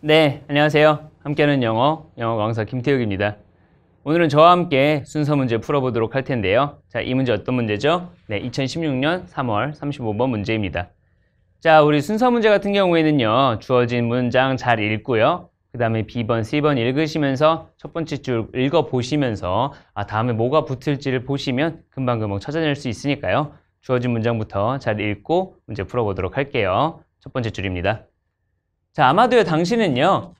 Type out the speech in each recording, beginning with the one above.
네, 안녕하세요. 함께하는 영어, 영어 강사 김태욱입니다. 오늘은 저와 함께 순서 문제 풀어보도록 할 텐데요. 자, 이 문제 어떤 문제죠? 네, 2016년 3월 35번 문제입니다. 자, 우리 순서 문제 같은 경우에는요, 주어진 문장 잘 읽고요. 그 다음에 B번, C번 읽으시면서 첫 번째 줄 읽어보시면서 아, 다음에 뭐가 붙을지를 보시면 금방금방 찾아낼 수 있으니까요. 주어진 문장부터 잘 읽고 문제 풀어보도록 할게요. 첫 번째 줄입니다. 자, 아마도요, 당신은요,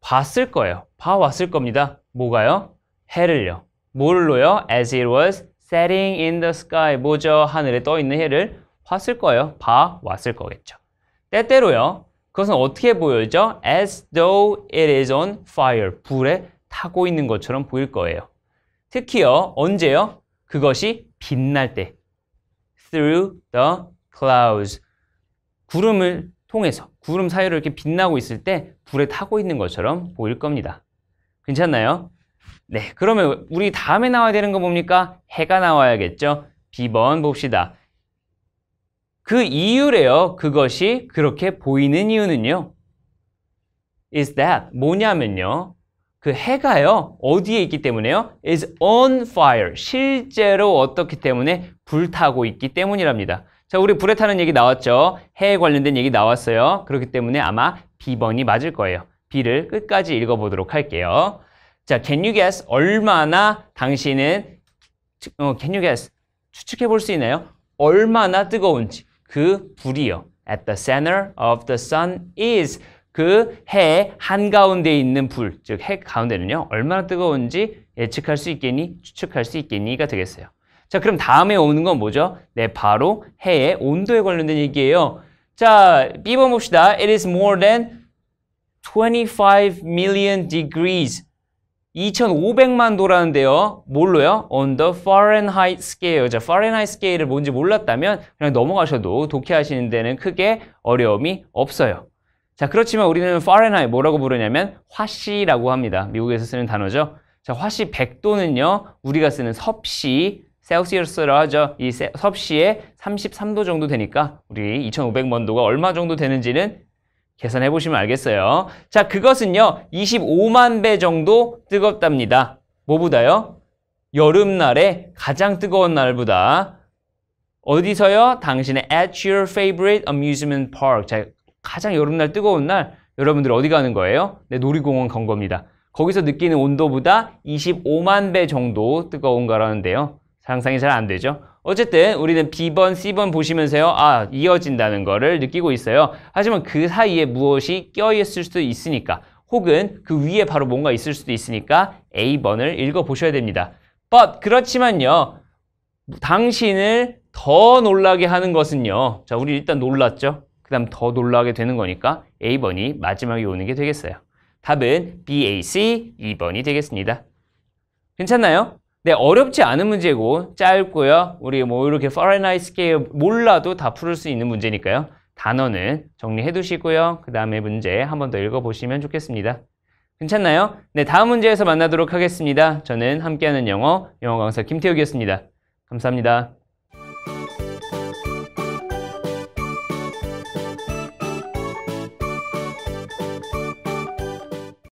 봤을 거예요. 봐왔을 겁니다. 뭐가요? 해를요. 뭘로요? As it was setting in the sky. 뭐죠? 하늘에 떠 있는 해를 봤을 거예요. 봐왔을 거겠죠. 때때로요. 그것은 어떻게 보여죠 As though it is on fire. 불에 타고 있는 것처럼 보일 거예요. 특히요. 언제요? 그것이 빛날 때. Through the clouds. 구름을 통해서 구름 사이로 이렇게 빛나고 있을 때 불에 타고 있는 것처럼 보일 겁니다. 괜찮나요? 네, 그러면 우리 다음에 나와야 되는 거 뭡니까? 해가 나와야겠죠? B번 봅시다. 그 이유래요. 그것이 그렇게 보이는 이유는요. is that 뭐냐면요. 그 해가요. 어디에 있기 때문에요? is on fire. 실제로 어떻기 때문에 불타고 있기 때문이랍니다. 자, 우리 불에 타는 얘기 나왔죠. 해에 관련된 얘기 나왔어요. 그렇기 때문에 아마 B번이 맞을 거예요. B를 끝까지 읽어보도록 할게요. 자, can you guess? 얼마나 당신은 어, can you guess? 추측해 볼 수 있나요? 얼마나 뜨거운지 그 불이요. At the center of the sun is 그 해 한가운데 있는 불, 즉 해 가운데는요. 얼마나 뜨거운지 예측할 수 있겠니? 추측할 수 있겠니?가 되겠어요. 자, 그럼 다음에 오는 건 뭐죠? 네, 바로 해의 온도에 관련된 얘기예요. 자, B번 봅시다. It is more than 25 million degrees. 2500만 도라는데요. 뭘로요? On the Fahrenheit scale. 자, Fahrenheit s c a l e 을 뭔지 몰랐다면 그냥 넘어가셔도 독해하시는 데는 크게 어려움이 없어요. 자, 그렇지만 우리는 Fahrenheit 뭐라고 부르냐면 화씨라고 합니다. 미국에서 쓰는 단어죠. 자, 화씨 100도는요. 우리가 쓰는 섭씨 셀시우스라 하죠. 이 섭씨에 33도 정도 되니까 우리 2500만도가 얼마 정도 되는지는 계산해 보시면 알겠어요. 자, 그것은요. 25만 배 정도 뜨겁답니다. 뭐보다요? 여름날에 가장 뜨거운 날보다 어디서요? 당신의 at your favorite amusement park. 자, 가장 여름날 뜨거운 날 여러분들 어디 가는 거예요? 네, 놀이공원 간 겁니다. 거기서 느끼는 온도보다 25만 배 정도 뜨거운 거라는데요. 상상이 잘 안 되죠? 어쨌든 우리는 B번, C번 보시면서요. 아, 이어진다는 거를 느끼고 있어요. 하지만 그 사이에 무엇이 껴있을 수도 있으니까 혹은 그 위에 바로 뭔가 있을 수도 있으니까 A번을 읽어보셔야 됩니다. But 그렇지만요. 당신을 더 놀라게 하는 것은요. 자, 우리 일단 놀랐죠? 그 다음 더 놀라게 되는 거니까 A번이 마지막에 오는 게 되겠어요. 답은 BAC 2번이 되겠습니다. 괜찮나요? 네, 어렵지 않은 문제고 짧고요. 우리 뭐 이렇게 파레나이 스케일 몰라도 다 풀을 수 있는 문제니까요. 단어는 정리해 두시고요. 그 다음에 문제 한 번 더 읽어보시면 좋겠습니다. 괜찮나요? 네, 다음 문제에서 만나도록 하겠습니다. 저는 함께하는 영어, 영어 강사 김태욱이었습니다. 감사합니다.